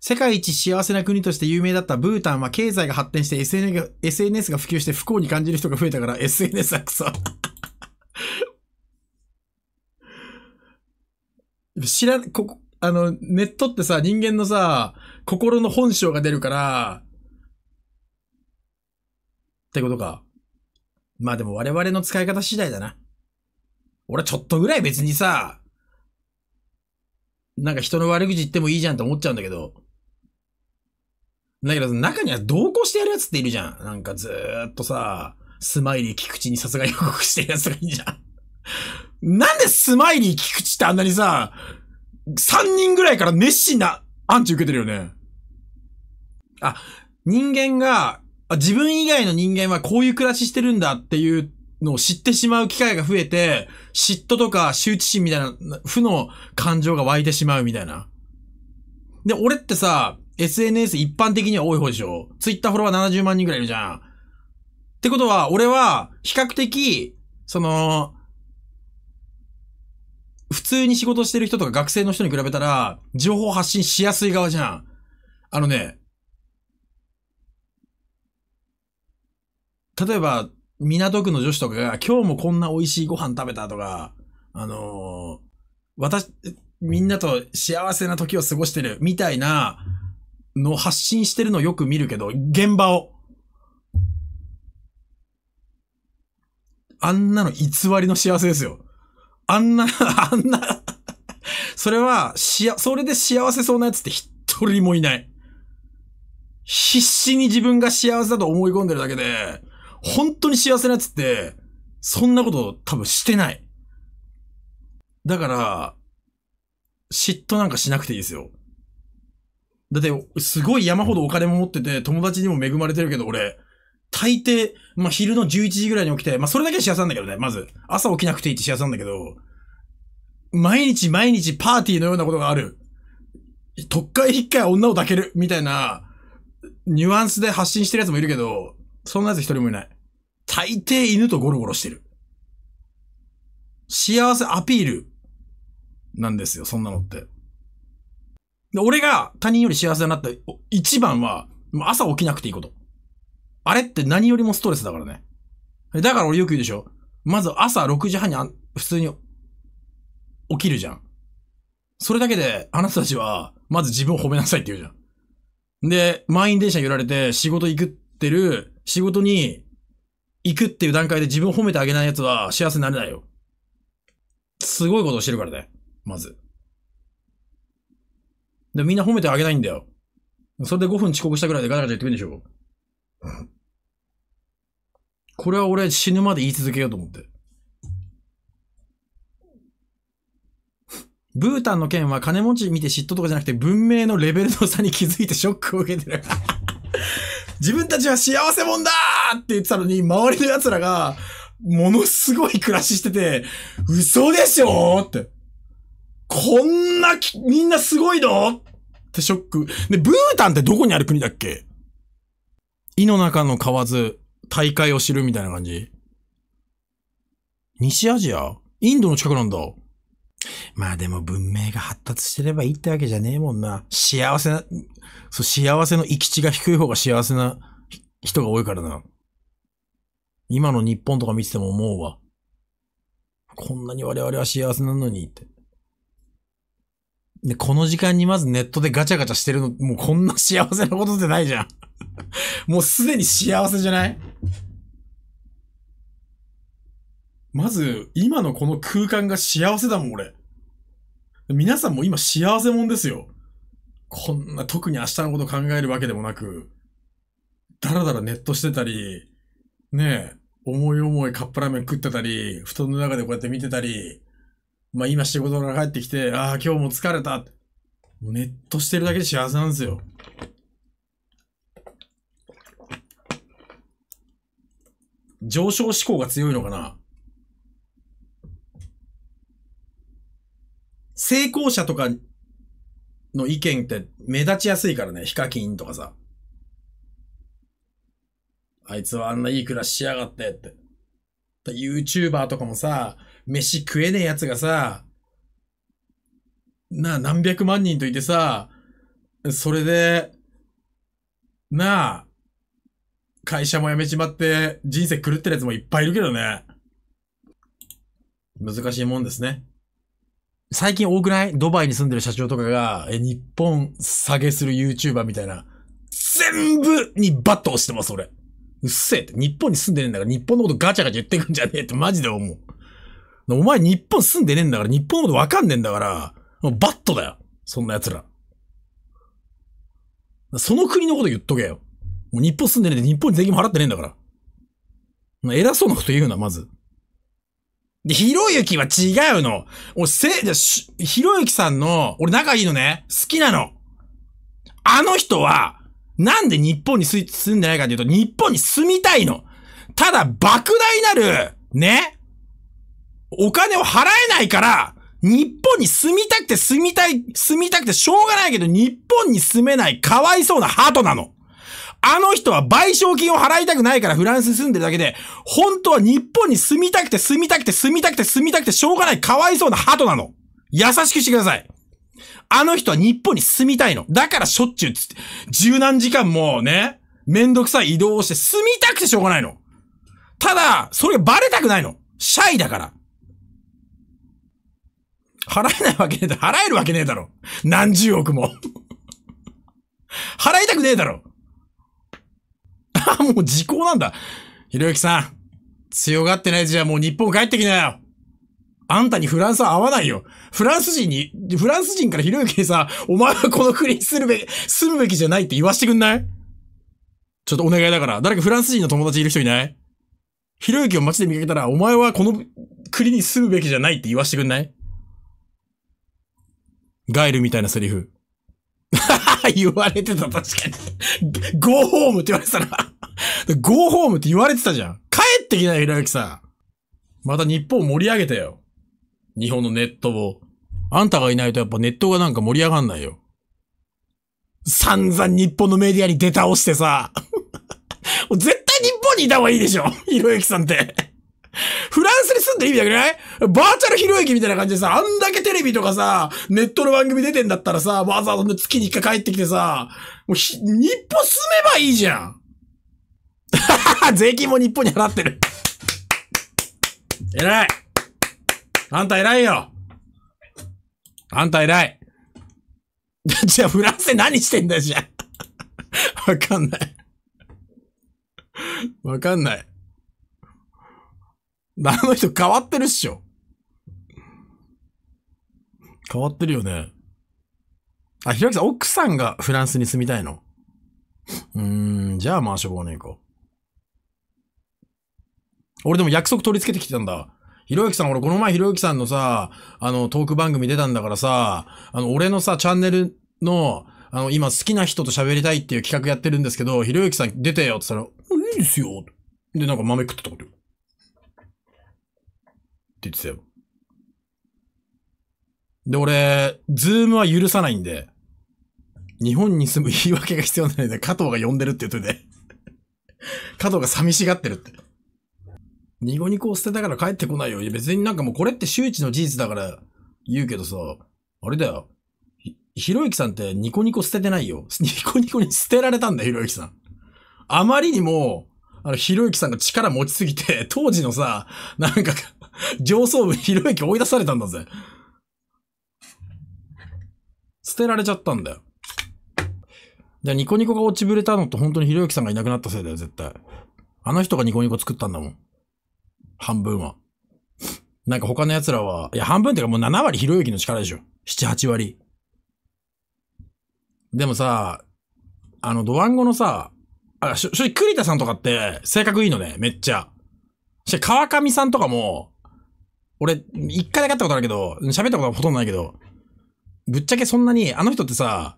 世界一幸せな国として有名だったブータンは経済が発展して SN SNS が普及して不幸に感じる人が増えたから SNS はクソ。知ら、ここ、あの、ネットってさ、人間のさ、心の本性が出るから、ってことか。まあでも我々の使い方次第だな。俺ちょっとぐらい別にさ、なんか人の悪口言ってもいいじゃんって思っちゃうんだけど。だけど、中には同行してやるやつっているじゃん。なんかずーっとさ、スマイリー菊池に殺害予告してるやつがいいじゃん。なんでスマイリー菊池ってあんなにさ、3人ぐらいから熱心なアンチ受けてるよね。あ、人間が、自分以外の人間はこういう暮らししてるんだっていうのを知ってしまう機会が増えて、嫉妬とか羞恥心みたいな、負の感情が湧いてしまうみたいな。で、俺ってさ、SNS 一般的には多い方でしょ ?Twitter フォロワー70万人くらいいるじゃん。ってことは、俺は、比較的、その、普通に仕事してる人とか学生の人に比べたら、情報発信しやすい側じゃん。あのね、例えば、港区の女子とかが、今日もこんな美味しいご飯食べたとか、あのー、私、みんなと幸せな時を過ごしてるみたいなの発信してるのよく見るけど、現場を。あんなの偽りの幸せですよ。あんな、あんなそれは、しや、それで幸せそうなやつって一人もいない。必死に自分が幸せだと思い込んでるだけで、本当に幸せなやつって、そんなこと多分してない。だから、嫉妬なんかしなくていいですよ。だって、すごい山ほどお金も持ってて、友達にも恵まれてるけど、俺、大抵、まあ、昼の11時ぐらいに起きて、まあ、それだけ幸せなんだけどね、まず。朝起きなくていいって幸せなんだけど、毎日毎日パーティーのようなことがある。特会一回女を抱ける、みたいな、ニュアンスで発信してる奴もいるけど、そんな奴一人もいない。大抵犬とゴロゴロしてる。幸せアピールなんですよ、そんなのって。で俺が他人より幸せになった一番は、朝起きなくていいこと。あれって何よりもストレスだからね。だから俺よく言うでしょ。まず朝6時半に普通に起きるじゃん。それだけで、あなたたちは、まず自分を褒めなさいって言うじゃん。で、満員電車揺られて仕事行くってる、仕事に行くっていう段階で自分を褒めてあげない奴は幸せになれないよ。すごいことをしてるからね。まず。で、みんな褒めてあげないんだよ。それで5分遅刻したぐらいでガタガタ言ってくるんでしょ。これは俺死ぬまで言い続けようと思って。ブータンの件は金持ち見て嫉妬とかじゃなくて文明のレベルの差に気づいてショックを受けてる自分たちは幸せ者だって言ってたのに、周りの奴らが、ものすごい暮らししてて、嘘でしょって。こんなき、みんなすごいのってショック。で、ブータンってどこにある国だっけ井の中の蛙大会を知るみたいな感じ西アジアインドの近くなんだ。まあでも文明が発達してればいいってわけじゃねえもんな。幸せな、そう、幸せの行き地が低い方が幸せな人が多いからな。今の日本とか見てても思うわ。こんなに我々は幸せなのにって。で、この時間にまずネットでガチャガチャしてるの、もうこんな幸せなことってないじゃん。もうすでに幸せじゃないまず、今のこの空間が幸せだもん、俺。皆さんも今幸せもんですよ。こんな特に明日のこと考えるわけでもなく、だらだらネットしてたり、ねえ、思い思いカップラーメン食ってたり、布団の中でこうやって見てたり、まあ今仕事から帰ってきて、ああ、今日も疲れた。ネットしてるだけで幸せなんですよ。上昇志向が強いのかな成功者とかの意見って目立ちやすいからね、ヒカキンとかさ。あいつはあんないい暮らししやがってって。YouTuber とかもさ、飯食えねえ奴がさ、なあ、何百万人といてさ、それで、なあ、会社も辞めちまって人生狂ってる奴もいっぱいいるけどね。難しいもんですね。最近多くないドバイに住んでる社長とかが、え、日本下げする YouTuber みたいな。全部にバット押してます、俺。うっせえって。日本に住んでねえんだから、日本のことガチャガチャ言ってくんじゃねえってマジで思う。お前日本住んでねえんだから、日本のことわかんねえんだから、もうバットだよ。そんな奴ら。その国のこと言っとけよ。もう日本住んでねえで日本に税金も払ってねえんだから。偉そうなこと言うな、まず。で、ひろゆきは違うの。俺、せ、じゃ、ひろゆきさんの、俺仲いいのね、好きなの。あの人は、なんで日本に住んでないかというと、日本に住みたいの。ただ、莫大なる、ね、お金を払えないから、日本に住みたくて住みたい、住みたくてしょうがないけど、日本に住めないかわいそうなハトなの。あの人は賠償金を払いたくないからフランス住んでるだけで、本当は日本に住みたくて住みたくて住みたくて住みたくてしょうがないかわいそうな鳩なの。優しくしてください。あの人は日本に住みたいの。だからしょっちゅうつって、十何時間もね、めんどくさい移動をして住みたくてしょうがないの。ただ、それがバレたくないの。シャイだから。払えないわけねえだ。払えるわけねえだろ。何十億も 払いたくねえだろ。あ、もう時効なんだ。ひろゆきさん、強がってないじゃもう日本帰ってきなよ。あんたにフランスは合わないよ。フランス人に、フランス人からひろゆきにさ、お前はこの国にするべき、住むべきじゃないって言わしてくんないちょっとお願いだから、誰かフランス人の友達いる人いないひろゆきを街で見かけたら、お前はこの国に住むべきじゃないって言わしてくんないガイルみたいなセリフ。言われてた、確かに。ゴーホームって言われてたな。ゴーホームって言われてたじゃん。帰ってきなよ、ひろゆきさん。また日本盛り上げたよ。日本のネットを。あんたがいないとやっぱネットがなんか盛り上がんないよ。散々日本のメディアに出倒してさ。絶対日本にいた方がいいでしょ。ひろゆきさんって。フランスに住んでる意味だけないバーチャルひろゆきみたいな感じでさ、あんだけテレビとかさ、ネットの番組出てんだったらさ、わざわざ月に1回帰ってきてさ、もう日本住めばいいじゃん。税金も日本に払ってる。偉い。あんた偉いよ。あんた偉い。じゃあフランスで何してんだじゃあ。わかんない。わかんない。あの人変わってるっしょ。変わってるよね。あ、ひらきさん、奥さんがフランスに住みたいの。うーん、じゃあまあしょうがねえか。俺でも約束取り付けてきてたんだ。ひろゆきさん、俺この前ひろゆきさんのさ、あの、トーク番組出たんだからさ、あの、俺のさ、チャンネルの、あの、今好きな人と喋りたいっていう企画やってるんですけど、ひろゆきさん出てよって言ったら、いいですよ。で、なんか豆食ってたことよ。って言ってたよ。で、俺、ズームは許さないんで、日本に住む言い訳が必要ないので、加藤が呼んでるって言ってて、加藤が寂しがってるって。ニコニコを捨てたから帰ってこないよ。いや別になんかもうこれって周知の事実だから言うけどさ、あれだよ。ひ、ひろゆきさんってニコニコ捨ててないよ。ニコニコに捨てられたんだよ、ひろゆきさん。あまりにも、あの、ひろゆきさんが力持ちすぎて、当時のさ、なんか上層部ひろゆき追い出されたんだぜ。捨てられちゃったんだよ。じゃあニコニコが落ちぶれたのって本当にひろゆきさんがいなくなったせいだよ、絶対。あの人がニコニコ作ったんだもん。半分は。なんか他の奴らは、いや、半分っていうかもう7割ひろゆきの力でしょ。7、8割。でもさ、あの、ドワンゴのさ、あ、しょ、しょ、栗田さんとかって、性格いいのね、めっちゃ。し、川上さんとかも、俺、一回だけ会ったことあるけど、喋ったことはほとんどないけど、ぶっちゃけそんなに、あの人ってさ、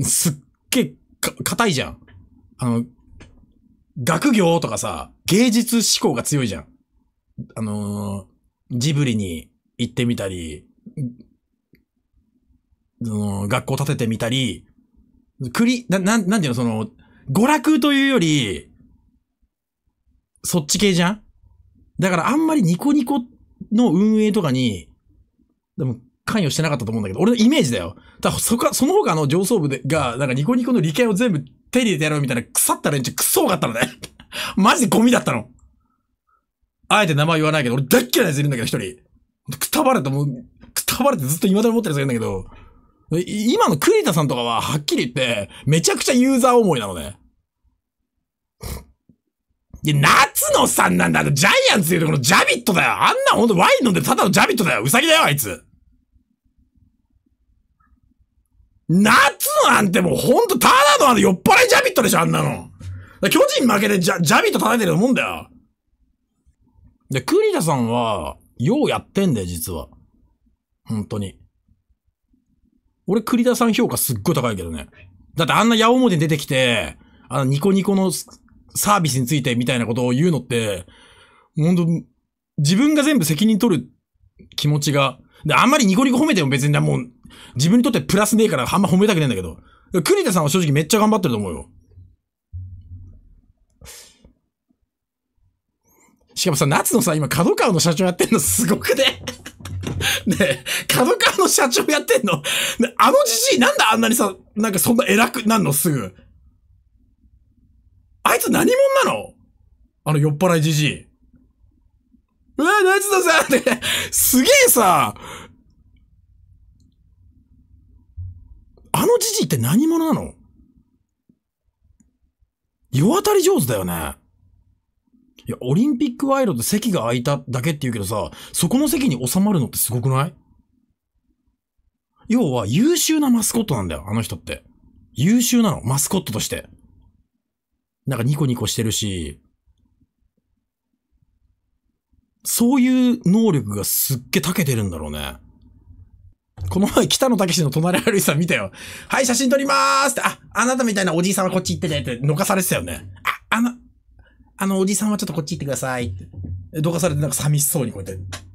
すっげえ、か、硬いじゃん。あの、学業とかさ、芸術思考が強いじゃん。あのー、ジブリに行ってみたり、その、学校建ててみたり、クリ、な、なん、なんていうの、その、娯楽というより、そっち系じゃんだからあんまりニコニコの運営とかに、でも関与してなかったと思うんだけど、俺のイメージだよ。だそこ、その他の上層部でが、なんかニコニコの利権を全部手に入れてやろうみたいな腐った連中クソ多かったのね。マジでゴミだったの。あえて名前言わないけど、俺大っ嫌いなやついるんだけど、一人。くたばれて、もう、くたばれてずっと未だに持ってるやつがいるんだけど、今のクリタさんとかは、はっきり言って、めちゃくちゃユーザー思いなのね。で、夏野さんなんだ、ジャイアンツいうとこのジャビットだよ。あんなほんとワイン飲んでただのジャビットだよ。ウサギだよ、あいつ。夏なんてもうほんと、ただのあの酔っ払いジャビットでしょ、あんなの。巨人負けてジャジャビット叩いてる思うもんだよ。で、栗田さんは、ようやってんだよ、実は。本当に。俺、栗田さん評価すっごい高いけどね。だってあんな矢面に出てきて、あの、ニコニコのサービスについてみたいなことを言うのって、ほんと、自分が全部責任取る気持ちがで、あんまりニコニコ褒めても別にもう、自分にとってプラスねえからあんま褒めたくねえんだけど。栗田さんは正直めっちゃ頑張ってると思うよ。しかもさ、夏のさ、今、角川の社長やってんのすごくね ね角川の社長やってんのあのじじいなんだあんなにさ、なんかそんな偉くなんのすぐ。あいつ何者なのあの酔っ払いじじい。うわ、夏野さん すげえさ、のじじいって何者なの世当たり上手だよね。いや、オリンピックワイドで席が空いただけって言うけどさ、そこの席に収まるのってすごくない要は優秀なマスコットなんだよ、あの人って。優秀なの、マスコットとして。なんかニコニコしてるし、そういう能力がすっげえ長けてるんだろうね。この前北野武の隣歩いてた見たよ。はい、写真撮りまーすって、あ、あなたみたいなおじいさんはこっち行ってねって、のかされてたよね。あ、あの、あのおじさんはちょっとこっち行ってくださいって。どかされてなんか寂しそうにこうやって。